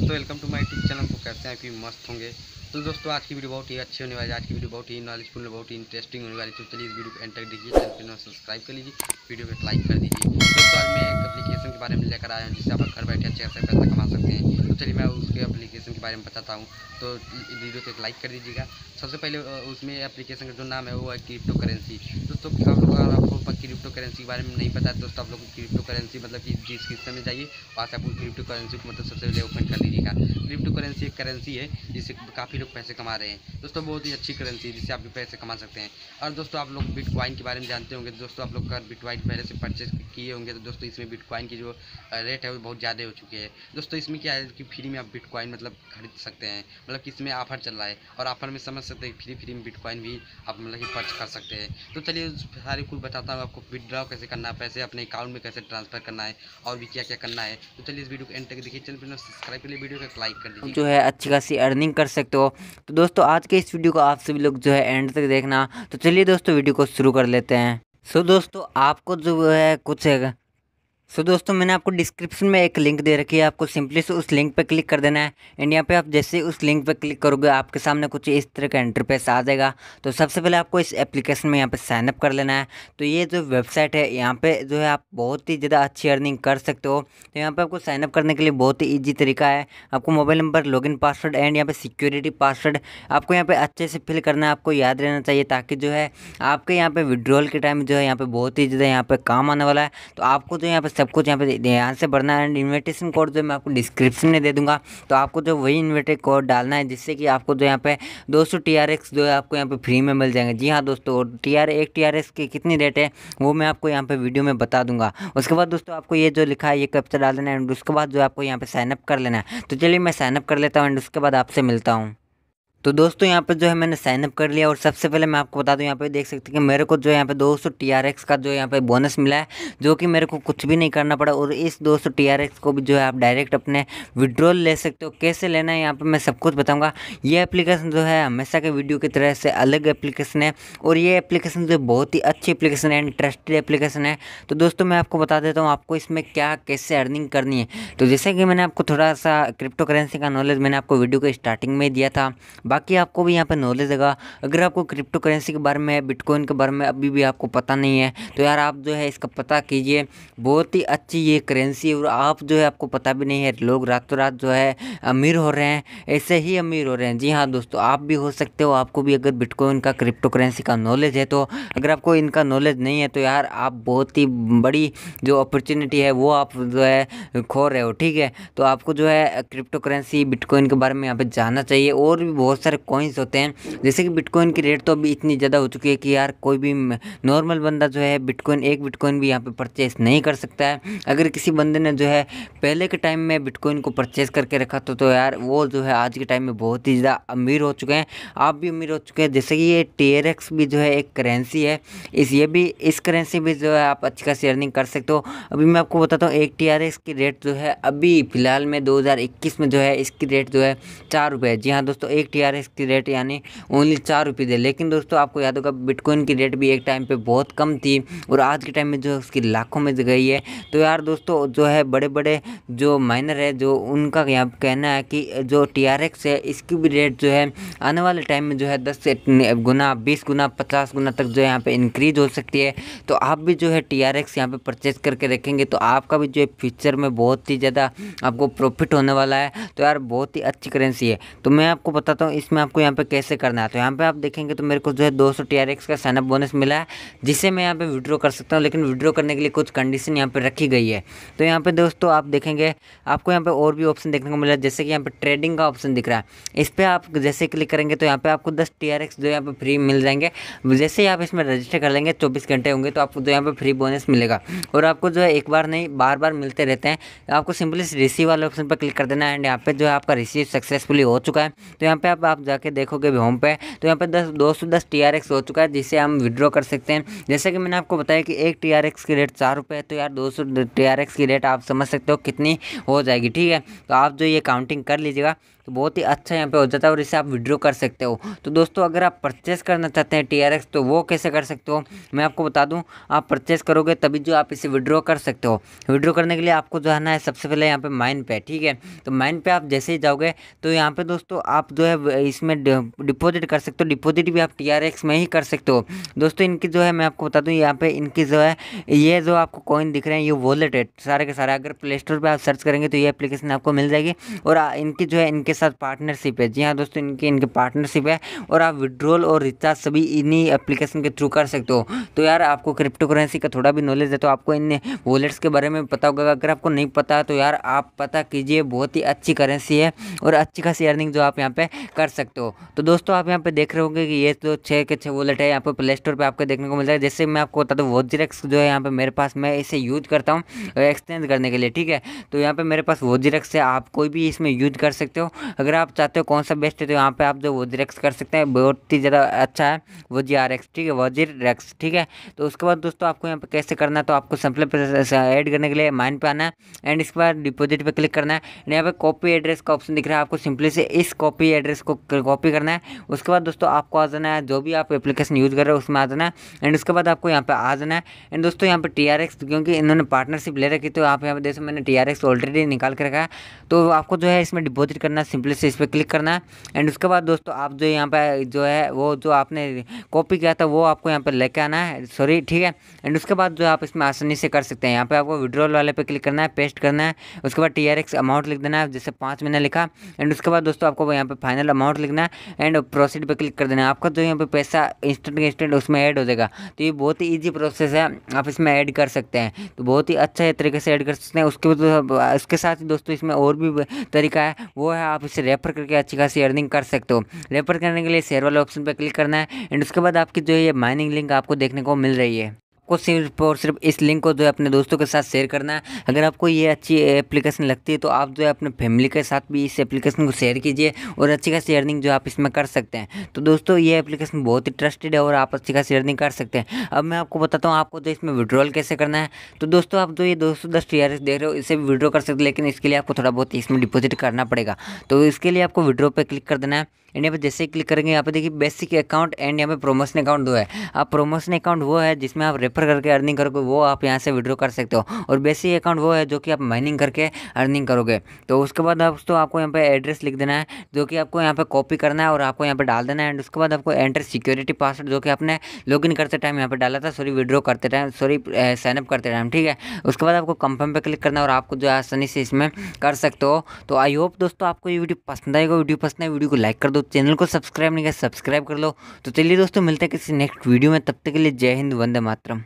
दोस्तों welcome to my TV channel को कहते हैं कि मस्त होंगे तो दोस्तों आज की वीडियो बहुत ही अच्छी होने वाली है आज की वीडियो बहुत ही नॉलेजफुल बहुत ही इंटरेस्टिंग होने वाली तो चलिए इस वीडियो को एंटर तक देखिए चैनल पर सब्सक्राइब कर लीजिए वीडियो को लाइक कर दीजिए दोस्तों आज मैं एक एप्लीकेशन के बारे में लेकर आया हूँ जिससे आप घर बैठे अच्छे से पैसा कमा सकते हैं तो चलिए मैं उसके एप्लीकेशन के बारे में बताता हूँ तो वीडियो को एक लाइक कर दीजिएगा सबसे पहले उसमें एप्लीकेशन का जो नाम है वो है क्रिप्टो करेंसी दोस्तों लोग अगर आपको क्रिप्टो करेंसी के बारे में नहीं पता है दोस्तों आप लोग क्रिप्टो करेंसी मतलब कि डिस्क्रिप्शन में जाइए वहाँ से आपको क्रिप्टो करेंसी को मतलब सबसे पहले ओपन कर लीजिएगा क्रिप्टो करेंसी एक करेंसी है जिससे काफ़ी लोग पैसे कमा रहे हैं दोस्तों बहुत ही अच्छी करेंसी है जिससे आप भी पैसे कमा सकते हैं और दोस्तों आप लोग बिटकॉइन के बारे में जानते होंगे तो दोस्तों आप लोग अगर बिटकॉइन पहले से परचेज किए होंगे तो दोस्तों इसमें बिटकॉइन की जो रेट है वो बहुत ज़्यादा हो चुकी है दोस्तों इसमें क्या है कि फ्री में आप बिटकॉइन मतलब खरीद सकते हैं मतलब कि इसमें ऑफर चल रहा है और ऑफर में समझ सकते हैं फ्री फ्री में बिटकॉइन भी आप मतलब कि खर्च कर सकते हैं तो चलिए सारी बिल्कुल बताता हूँ आपको विदड्रॉ कैसे करना है पैसे अपने अकाउंट में कैसे ट्रांसफर करना है और भी क्या क्या करना है तो चलिए इस वीडियो को एंड तक देखिए चैनल पर सब्सक्राइब करिए वीडियो को लाइक कर दीजिए जो है अच्छी खासी अर्निंग कर सकते हो तो दोस्तों आज के इस वीडियो को आप सभी लोग जो है एंड तक देखना तो चलिए दोस्तों वीडियो को शुरू कर लेते हैं सो so, दोस्तों आपको जो है कुछ सो so, दोस्तों मैंने आपको डिस्क्रिप्शन में एक लिंक दे रखी है आपको सिंपली से उस लिंक पर क्लिक कर देना है एंड यहाँ पे आप जैसे उस लिंक पर क्लिक करोगे आपके सामने कुछ इस तरह का इंटरफेस आ जाएगा तो सबसे पहले आपको इस एप्लीकेशन में यहाँ पे साइनअप कर लेना है तो ये जो वेबसाइट है यहाँ पर जो है आप बहुत ही ज़्यादा अच्छी अर्निंग कर सकते हो तो यहाँ पर आपको साइनअप करने के लिए बहुत ही ईजी तरीका है आपको mobile number log password and यहाँ पर सिक्योरिटी पासवर्ड आपको यहाँ पर अच्छे से फिल करना है आपको याद रहना चाहिए ताकि जो है आपके यहाँ पर विड्रॉल के टाइम जो है यहाँ पर बहुत ही ज़्यादा यहाँ पर काम आने वाला है तो आपको जो यहाँ पर सब कुछ यहाँ पे ध्यान से भरना है एंड इन्विटेशन कोड जो मैं आपको डिस्क्रिप्शन में दे दूंगा तो आपको जो वही इन्विटेड कोड डालना है जिससे कि आपको जो यहाँ पे दो सौ टी आर जो है आपको यहाँ पे फ्री में मिल जाएंगे जी हाँ दोस्तों और टी आर एक टी आर एक्स की कितनी रेट है वो मैं आपको यहाँ पे वीडियो में बता दूंगा उसके बाद दोस्तों आपको ये जो लिखा है ये कैप्चर डाल देना है एंड उसके बाद जो आपको यहाँ पे साइनअप कर लेना है तो चलिए मैं साइनअप कर लेता हूँ एंड उसके बाद आपसे मिलता हूँ तो दोस्तों यहाँ पे जो है मैंने साइनअप कर लिया और सबसे पहले मैं आपको बता दूँ यहाँ पे देख सकते हैं कि मेरे को जो यहाँ पे 200 TRX का जो यहाँ पे बोनस मिला है जो कि मेरे को कुछ भी नहीं करना पड़ा और इस 200 TRX को भी जो है आप डायरेक्ट अपने विड्रॉल ले सकते हो कैसे लेना है यहाँ पे मैं सब कुछ बताऊँगा ये एप्लीकेशन जो है हमेशा के वीडियो की तरह से अलग एप्लीकेशन है और ये एप्लीकेशन जो बहुत ही अच्छी एप्लीकेशन है एंड ट्रस्टेड एप्लीकेशन है तो दोस्तों मैं आपको बता देता हूँ आपको इसमें क्या कैसे अर्निंग करनी है तो जैसे कि मैंने आपको थोड़ा सा क्रिप्टो करेंसी का नॉलेज मैंने आपको वीडियो के स्टार्टिंग में दिया था बाकी आपको भी यहाँ पर नॉलेज देगा अगर आपको क्रिप्टो करेंसी के बारे में बिटकॉइन के बारे में अभी भी आपको पता नहीं है तो यार आप जो है इसका पता कीजिए बहुत ही अच्छी ये करेंसी और आप जो है आपको पता भी नहीं है लोग रातों रात जो है अमीर हो रहे हैं ऐसे ही अमीर हो रहे हैं जी हाँ दोस्तों आप भी हो सकते हो आपको भी अगर बिटकॉइन का क्रिप्टो करेंसी का नॉलेज है तो अगर आपको इनका नॉलेज नहीं है तो यार आप बहुत ही बड़ी जो अपॉर्चुनिटी है वो आप जो है खो रहे हो ठीक है तो आपको जो है क्रिप्टो करेंसी बिटकॉइन के बारे में यहाँ पर जानना चाहिए और भी बहुत बहुत सारे कॉइन्स होते हैं जैसे कि बिटकॉइन की रेट तो अभी इतनी ज़्यादा हो चुकी है कि यार कोई भी नॉर्मल बंदा जो है बिटकॉइन एक बिटकॉइन भी यहाँ पर परचेस नहीं कर सकता है अगर किसी बंदे ने जो है पहले के टाइम में बिटकॉइन को परचेस करके रखा तो तो यार वो जो है आज के टाइम में बहुत ही ज़्यादा अमीर हो चुके हैं आप भी अमीर हो चुके हैं जैसे कि ये टी भी जो है एक करेंसी है इस ये भी इस करेंसी भी जो है आप अच्छी खासी अर्निंग कर सकते हो अभी मैं आपको बताता हूँ एक टी की रेट जो है अभी फ़िलहाल में दो में जो है इसकी रेट जो है चार रुपये जी हाँ दोस्तों एक टी यार इसकी रेट यानी ओनली चार रुपये दे लेकिन दोस्तों आपको याद होगा बिटकॉइन की रेट भी एक टाइम पर बहुत कम थी और आज के टाइम में जो उसकी लाखों में गई है तो यार दोस्तों जो है बड़े बड़े जो माइनर है जो उनका यहाँ कहना है कि जो टी है इसकी भी रेट जो है आने वाले टाइम में जो है दस से गुना बीस गुना पचास गुना तक जो है यहाँ पे इंक्रीज हो सकती है तो आप भी जो है टी आर एक्स यहाँ पर परचेज करके रखेंगे तो आपका भी जो है फ्यूचर में बहुत ही ज़्यादा आपको प्रॉफिट होने वाला है तो यार बहुत ही अच्छी करेंसी है तो मैं आपको बताता हूँ इसमें आपको यहाँ पे कैसे करना है तो यहाँ पे आप देखेंगे तो मेरे को जो है दो सौ का साइनअप बोनस मिला है जिसे मैं यहाँ पे विड्रो कर सकता हूँ लेकिन विड्रो करने के लिए कुछ कंडीशन यहाँ पे रखी गई है तो यहाँ पे दोस्तों आप देखेंगे आपको यहाँ पे और भी ऑप्शन देखने को मिला जैसे कि यहाँ पे ट्रेडिंग का ऑप्शन दिख रहा है इस पर आप जैसे क्लिक करेंगे तो यहाँ पे आपको दस टी जो यहाँ पे फ्री मिल जाएंगे जैसे ही आप इसमें रजिस्टर कर लेंगे चौबीस घंटे होंगे तो आपको जो यहाँ पे फ्री बोनस मिलेगा और आपको जो है एक बार नहीं बार बार मिलते रहते हैं आपको सिंपली रिसीव वाले ऑप्शन पर क्लिक कर देना एंड यहाँ पे जो है आपका रिसीव सक्सेसफुली हो चुका है तो यहाँ पे आप आप जाके देखोगे होम पे तो यहाँ पर दस दो सौ दस टी आर एक्स हो चुका है जिसे हम विड्रॉ कर सकते हैं जैसे कि मैंने आपको बताया कि एक टी आर एक्स की रेट चार रुपये है तो यार दो सौ टी आर एक्स की रेट आप समझ सकते हो कितनी हो जाएगी ठीक है तो आप जो ये काउंटिंग कर लीजिएगा तो बहुत ही अच्छा यहाँ पे हो जाता है और इसे आप विड्रॉ कर सकते हो तो दोस्तों अगर आप परचेस करना चाहते हैं टी आर एक्स तो वो कैसे कर सकते हो मैं आपको बता दूँ आप परचेस करोगे तभी जो आप इसे विड्रॉ कर सकते हो विड्रॉ करने के लिए आपको जो है ना सबसे पहले यहाँ पे माइन पे ठीक है तो माइन पे आप जैसे ही जाओगे तो यहाँ पे दोस्तों आप जो है इसमें डिपॉजिट कर सकते हो डिपॉजिट भी आप टी में ही कर सकते हो दोस्तों इनकी जो है मैं आपको बता दूँ यहाँ पे इनकी जो है ये जो आपको कॉइन दिख रहे हैं ये वॉलेट है सारे के सारे अगर प्ले स्टोर पर आप सर्च करेंगे तो ये अप्लीकेशन आपको मिल जाएगी और इनकी जो है इनके साथ पार्टनरशिप है जी हाँ दोस्तों इनकी इनकी पार्टनरशिप है और आप विड्रॉल और रिचार्ज सभी इन्हीं एप्लीकेशन के थ्रू कर सकते हो तो यार आपको क्रिप्टो करेंसी का थोड़ा भी नॉलेज है तो आपको इन वॉलेट्स के बारे में पता होगा अगर आपको नहीं पता तो यार आप पता कीजिए बहुत ही अच्छी करेंसी है और अच्छी खासी अर्निंग जो आप यहाँ पे कर सकते हो तो दोस्तों आप यहाँ पे देख रहे होंगे कि ये जो तो छः के छः वॉलेट है यहाँ पे प्ले स्टोर पर आपको देखने को मिल है जैसे मैं आपको बता दूँ वोजीरेक्स जो है यहाँ पे मेरे पास मैं इसे यूज करता हूँ एक्सचेंज करने के लिए ठीक है तो यहाँ पे मेरे पास वोजीरेक्स है आप कोई भी इसमें यूज कर सकते हो अगर आप चाहते हो कौन सा बेस्ट है तो यहाँ पर आप जो वोजीरेक्स कर सकते हैं बहुत ही ज़्यादा अच्छा है वो जी आर एक्स ठीक है जी रेक्स ठीक है तो उसके बाद दोस्तों आपको यहाँ पर कैसे करना है तो आपको सिंपल एड करने के लिए माइंड पर आना है एंड इसके बाद डिपोजिट पर क्लिक करना है यहाँ पर कॉपी एड्रेस का ऑप्शन दिख रहा है आपको सिंपली से इस कॉपी एड्रेस को आपको कॉपी करना है उसके बाद दोस्तों आपको आ जाना है जो भी आप एप्लीकेशन यूज़ कर रहे हो उसमें आ जाना है एंड उसके बाद आपको यहाँ पर आ जाना है एंड दोस्तों यहाँ पर टी क्योंकि इन्होंने पार्टनरशिप ले रखी तो आप यहाँ पर देखो मैंने टी ऑलरेडी निकाल के रखा है तो आपको जो है इसमें डिपोजिट करना है सिंपली से इस पर क्लिक करना है एंड उसके बाद दोस्तों आप जो यहाँ पर जो है वो जो आपने कॉपी किया था वो आपको यहाँ पर लेके आना है सॉरी ठीक है एंड उसके बाद जो आप इसमें आसानी से कर सकते हैं यहाँ पे आपको विड्रॉल वाले पे क्लिक करना है पेस्ट करना है उसके बाद टी अमाउंट लिख देना है जैसे पाँच महीने लिखा एंड उसके बाद दोस्तों आपको यहाँ पर फाइनल अमाउंट लिखना है एंड प्रोसीड पर क्लिक कर देना है आपका जो तो यहाँ पर पैसा इंस्टेंट इंस्टेंट उसमें ऐड हो जाएगा तो ये बहुत ही ईजी प्रोसेस है आप इसमें ऐड कर सकते हैं तो बहुत ही अच्छा तरीके से ऐड कर सकते हैं उसके बाद तो उसके साथ ही दोस्तों इसमें और भी तरीका है वो है आप इसे रेफर करके अच्छी खासी अर्निंग कर सकते हो रेफर करने के लिए शेयर वाले ऑप्शन पर क्लिक करना है एंड उसके बाद आपकी जो ये माइनिंग लिंक आपको देखने को मिल रही है आपको सिर्फ और सिर्फ इस लिंक को जो है अपने दोस्तों के साथ शेयर करना है अगर आपको ये अच्छी एप्लीकेशन लगती है तो आप जो है अपने फैमिली के साथ भी इस एप्लीकेशन को शेयर कीजिए और अच्छी खासी अर्निंग जो आप इसमें कर सकते हैं तो दोस्तों ये एप्लीकेशन बहुत ही ट्रस्टेड है और आप अच्छी खासी अर्निंग कर सकते हैं अब मैं आपको बताता हूँ आपको जो इसमें विड्रॉल कैसे करना है तो दोस्तों आप जो ये दो सौ दस टी आर एस देख रहे हो इसे भी विड्रॉ कर सकते हो लेकिन इसके लिए आपको थोड़ा बहुत इसमें डिपॉजिट करना पड़ेगा तो इसके लिए आपको विड्रॉ पर क्लिक कर देना है एंड यहाँ पे जैसे क्लिक करेंगे यहाँ पे देखिए बेसिक अकाउंट एंड यहाँ पे प्रोमोशन अकाउंट दो है आप प्रोमोशन अकाउंट वो है जिसमें आप रेफर करके अर्निंग करोगे वो आप यहाँ से विड्रॉ कर सकते हो और बेसिक अकाउंट वो है जो कि आप माइनिंग करके अर्निंग करोगे तो उसके बाद आप तो आपको यहाँ पे एड्रेस लिख देना है जो कि आपको यहाँ पे कॉपी करना है और आपको यहाँ पे डाल देना है एंड उसके बाद आपको एंटर सिक्योरिटी पासवर्ड जो कि आपने लॉग इन करते टाइम यहाँ पर डाला था सॉरी विड्रॉ करते टाइम सॉरी साइनअप करते टाइम ठीक है उसके बाद आपको कंफर्म पे क्लिक करना है और आपको जो है आसानी से इसमें कर सकते हो तो आई होप दोस्तों आपको ये वीडियो पसंद आएगा वीडियो पसंद है वीडियो को लाइक कर दो तो चैनल को सब्सक्राइब नहीं किया सब्सक्राइब कर लो तो चलिए दोस्तों मिलते हैं किसी नेक्स्ट वीडियो में तब तक के लिए जय हिंद वंदे मातरम